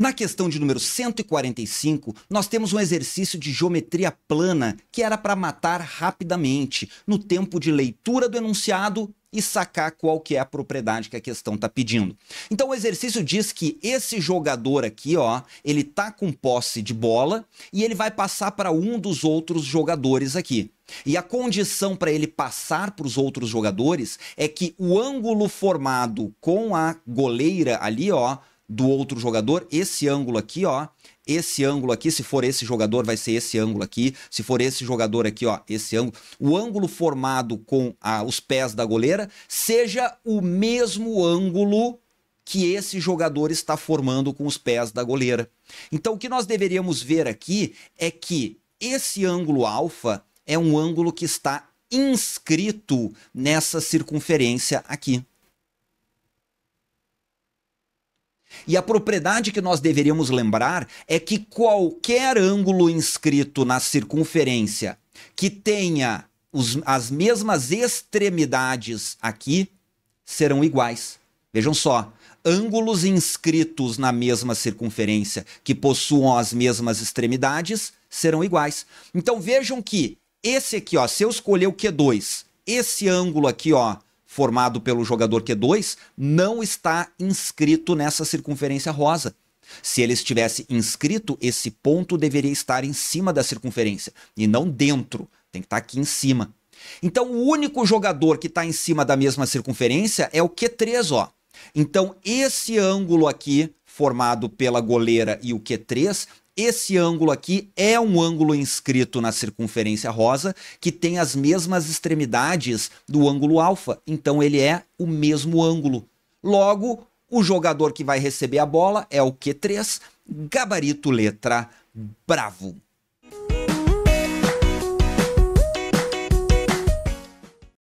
Na questão de número 145, nós temos um exercício de geometria plana que era para matar rapidamente, no tempo de leitura do enunciado e sacar qual que é a propriedade que a questão está pedindo. Então o exercício diz que esse jogador aqui, ó, ele tá com posse de bola e ele vai passar para um dos outros jogadores aqui. E a condição para ele passar para os outros jogadores é que o ângulo formado com a goleira ali, ó, do outro jogador, esse ângulo aqui, ó, esse ângulo aqui, se for esse jogador, vai ser esse ângulo aqui, se for esse jogador aqui, ó, esse ângulo, o ângulo formado com a, os pés da goleira seja o mesmo ângulo que esse jogador está formando com os pés da goleira. Então, o que nós deveríamos ver aqui é que esse ângulo alfa é um ângulo que está inscrito nessa circunferência aqui. E a propriedade que nós deveríamos lembrar é que qualquer ângulo inscrito na circunferência que tenha os, as mesmas extremidades aqui serão iguais. Vejam só, ângulos inscritos na mesma circunferência que possuam as mesmas extremidades serão iguais. Então vejam que esse aqui, ó, se eu escolher o Q2, esse ângulo aqui, ó, formado pelo jogador Q2, não está inscrito nessa circunferência rosa. Se ele estivesse inscrito, esse ponto deveria estar em cima da circunferência e não dentro, tem que estar aqui em cima. Então, o único jogador que está em cima da mesma circunferência é o Q3, ó. Então, esse ângulo aqui, formado pela goleira e o Q3, esse ângulo aqui é um ângulo inscrito na circunferência rosa, que tem as mesmas extremidades do ângulo alfa, então ele é o mesmo ângulo. Logo, o jogador que vai receber a bola é o Q3, gabarito letra bravo.